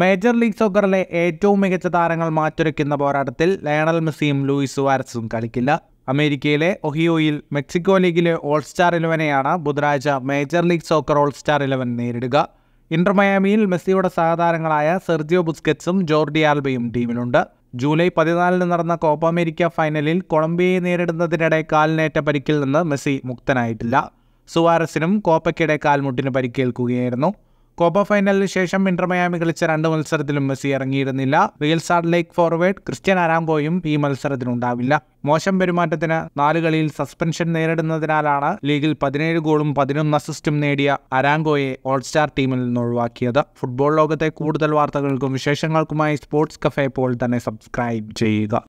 major league സോക്കറിലെ ഏറ്റവും മികച്ച താരങ്ങൾ മാറ്റുരയ്ക്കുന്ന പോരാട്ടത്തിൽ ലയണൽ മെസ്സിയും ലൂയിസ് സുവാരസും കളിക്കില്ല അമേരിക്കയിലെ ഒഹിയോയിൽ മെക്സിക്കോ ലീഗിലെ ഓൾ സ്റ്റാർ ഇലവനെയാണ് ബുധനാഴ്ച major league soccer all star eleven നേരിടുക ഇന്റർ മയാമിയിൽ മെസ്സിയുടെ സഹതാരങ്ങളായ സെർജിയോ ബുസ്കറ്റ്സും ജോർഡി ആൽബയും ടീമിലുണ്ട് ജൂലൈ പതിനാലിന് നടന്ന കോപ്പ അമേരിക്ക ഫൈനലിൽ കൊളംബിയയെ നേരിടുന്നതിനിടെ കാലിനേറ്റ പരിക്കിൽ നിന്ന് മെസ്സി മുക്തനായിട്ടില്ല സുവാരസിനും കോപ്പയ്ക്കിടെ കാൽമുട്ടിന് പരിക്കേൽക്കുകയായിരുന്നു കോപ്പ ഫൈനലിന് ശേഷം ഇന്റർമയാമി കളിച്ച രണ്ട് മത്സരത്തിലും മെസ്സി ഇറങ്ങിയിരുന്നില്ല Real Salt Lake forward Christian അരാംബോയും ഈ മത്സരത്തിനുണ്ടാവില്ല മോശം പെരുമാറ്റത്തിന് നാല് കളിയിൽ സസ്പെൻഷൻ നേരിടുന്നതിനാലാണ് ലീഗിൽ പതിനേഴ് ഗോളും പതിനൊന്ന് അസിസ്റ്റും നേടിയ അരാംഗോയെ ഓൾ സ്റ്റാർ ടീമിൽ നിന്ന് ഒഴിവാക്കിയത് ഫുട്ബോൾ ലോകത്തെ കൂടുതൽ വാർത്തകൾക്കും വിശേഷങ്ങൾക്കുമായി സ്പോർട്സ് കഫേ പോൾ തന്നെ സബ്സ്ക്രൈബ് ചെയ്യുക